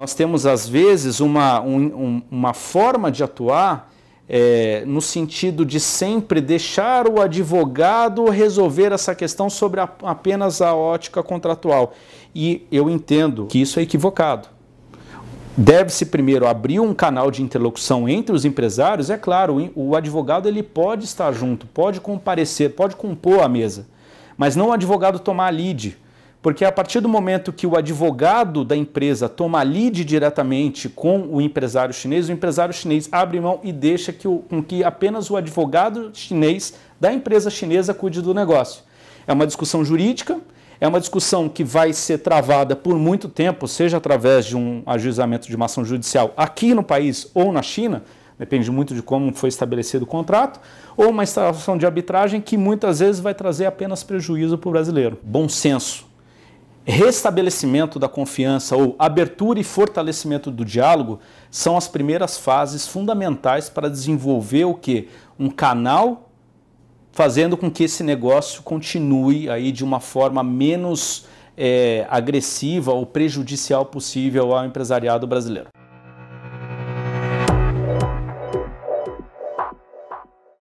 Nós temos, às vezes, uma, um, uma forma de atuar é, no sentido de sempre deixar o advogado resolver essa questão sobre a, apenas a ótica contratual. E eu entendo que isso é equivocado. Deve-se primeiro abrir um canal de interlocução entre os empresários. É claro, o advogado ele pode estar junto, pode comparecer, pode compor a mesa, mas não o advogado tomar a lead. Porque a partir do momento que o advogado da empresa toma lide diretamente com o empresário chinês, o empresário chinês abre mão e deixa que o, com que apenas o advogado chinês da empresa chinesa cuide do negócio. É uma discussão jurídica, é uma discussão que vai ser travada por muito tempo, seja através de um ajuizamento de uma ação judicial aqui no país ou na China, depende muito de como foi estabelecido o contrato, ou uma instalação de arbitragem que muitas vezes vai trazer apenas prejuízo para o brasileiro. Bom senso Restabelecimento da confiança ou abertura e fortalecimento do diálogo são as primeiras fases fundamentais para desenvolver o que? Um canal fazendo com que esse negócio continue aí de uma forma menos é, agressiva ou prejudicial possível ao empresariado brasileiro.